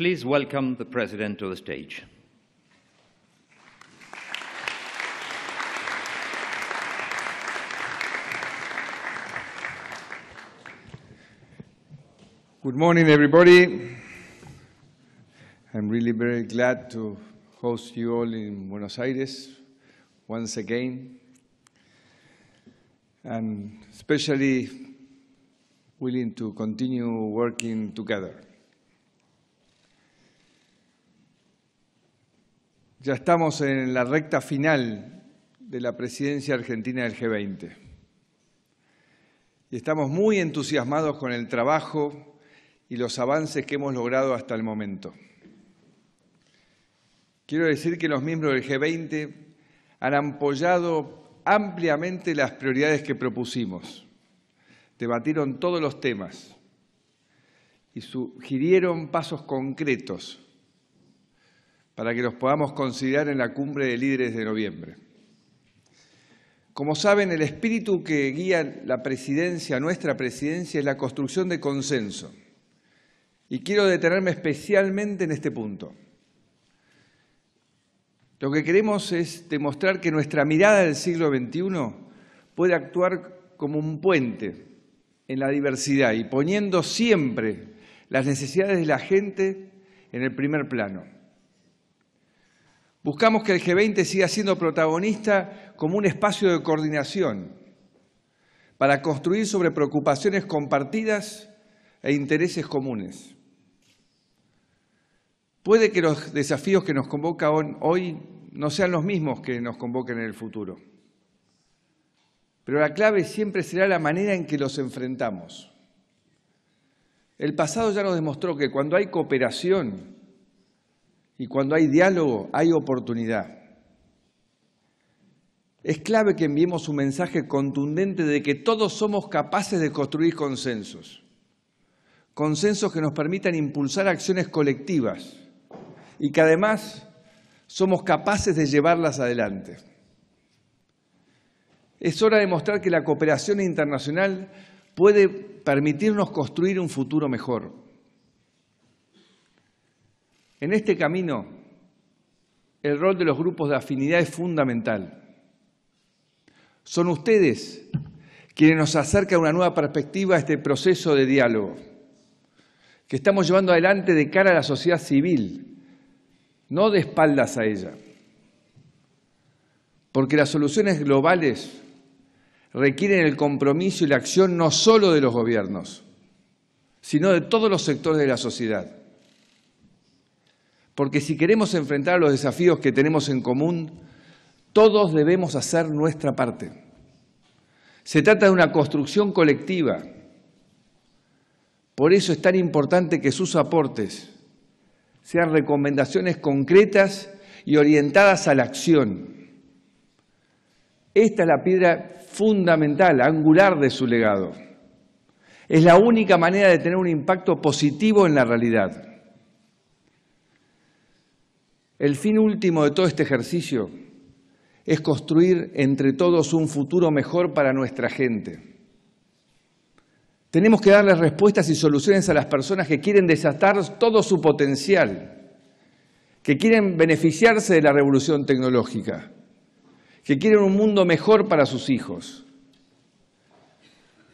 Please welcome the President to the stage. Good morning, everybody. I'm really very glad to host you all in Buenos Aires once again. And especially willing to continue working together. Ya estamos en la recta final de la presidencia argentina del G20. Y estamos muy entusiasmados con el trabajo y los avances que hemos logrado hasta el momento. Quiero decir que los miembros del G20 han apoyado ampliamente las prioridades que propusimos, debatieron todos los temas y sugirieron pasos concretos para que los podamos considerar en la cumbre de líderes de noviembre. Como saben, el espíritu que guía la presidencia, nuestra presidencia, es la construcción de consenso. Y quiero detenerme especialmente en este punto. Lo que queremos es demostrar que nuestra mirada del siglo XXI puede actuar como un puente en la diversidad y poniendo siempre las necesidades de la gente en el primer plano. Buscamos que el G20 siga siendo protagonista como un espacio de coordinación para construir sobre preocupaciones compartidas e intereses comunes. Puede que los desafíos que nos convocan hoy no sean los mismos que nos convoquen en el futuro, pero la clave siempre será la manera en que los enfrentamos. El pasado ya nos demostró que cuando hay cooperación, y cuando hay diálogo, hay oportunidad. Es clave que enviemos un mensaje contundente de que todos somos capaces de construir consensos. Consensos que nos permitan impulsar acciones colectivas y que además somos capaces de llevarlas adelante. Es hora de mostrar que la cooperación internacional puede permitirnos construir un futuro mejor. En este camino, el rol de los grupos de afinidad es fundamental. Son ustedes quienes nos acercan una nueva perspectiva a este proceso de diálogo que estamos llevando adelante de cara a la sociedad civil, no de espaldas a ella. Porque las soluciones globales requieren el compromiso y la acción no solo de los gobiernos, sino de todos los sectores de la sociedad. Porque si queremos enfrentar los desafíos que tenemos en común, todos debemos hacer nuestra parte. Se trata de una construcción colectiva. Por eso es tan importante que sus aportes sean recomendaciones concretas y orientadas a la acción. Esta es la piedra fundamental, angular de su legado. Es la única manera de tener un impacto positivo en la realidad. El fin último de todo este ejercicio es construir entre todos un futuro mejor para nuestra gente. Tenemos que las respuestas y soluciones a las personas que quieren desatar todo su potencial, que quieren beneficiarse de la revolución tecnológica, que quieren un mundo mejor para sus hijos.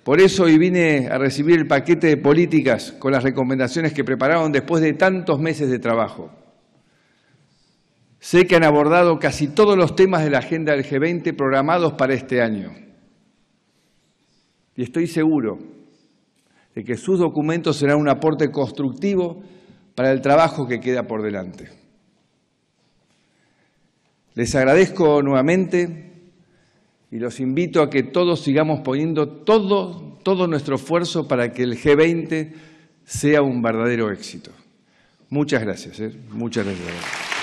Por eso hoy vine a recibir el paquete de políticas con las recomendaciones que prepararon después de tantos meses de trabajo. Sé que han abordado casi todos los temas de la agenda del G20 programados para este año. Y estoy seguro de que sus documentos serán un aporte constructivo para el trabajo que queda por delante. Les agradezco nuevamente y los invito a que todos sigamos poniendo todo, nuestro esfuerzo para que el G20 sea un verdadero éxito. Muchas gracias. ¿eh? Muchas gracias.